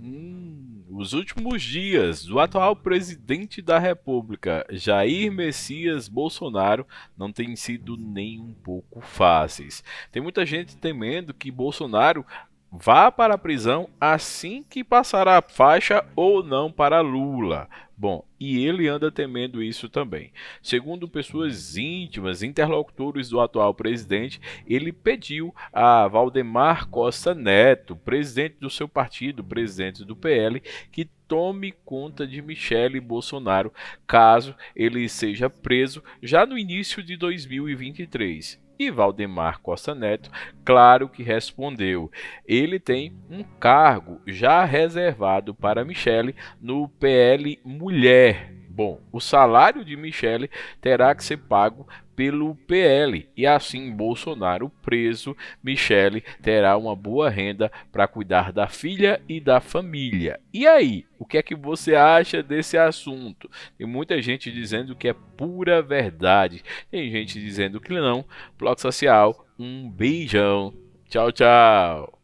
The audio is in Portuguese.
Hum, os últimos dias do atual presidente da República, Jair Messias Bolsonaro, não têm sido nem um pouco fáceis. Tem muita gente temendo que Bolsonaro Vá para a prisão assim que passar a faixa ou não para Lula. Bom, e ele anda temendo isso também. Segundo pessoas íntimas, interlocutores do atual presidente, ele pediu a Valdemar Costa Neto, presidente do seu partido, presidente do PL, que tome conta de Michele Bolsonaro caso ele seja preso já no início de 2023. E Valdemar Costa Neto, claro que respondeu. Ele tem um cargo já reservado para Michele no PL Mulher Bom, o salário de Michele terá que ser pago pelo PL e assim Bolsonaro preso, Michele terá uma boa renda para cuidar da filha e da família. E aí, o que é que você acha desse assunto? Tem muita gente dizendo que é pura verdade, tem gente dizendo que não. Bloco Social, um beijão. Tchau, tchau.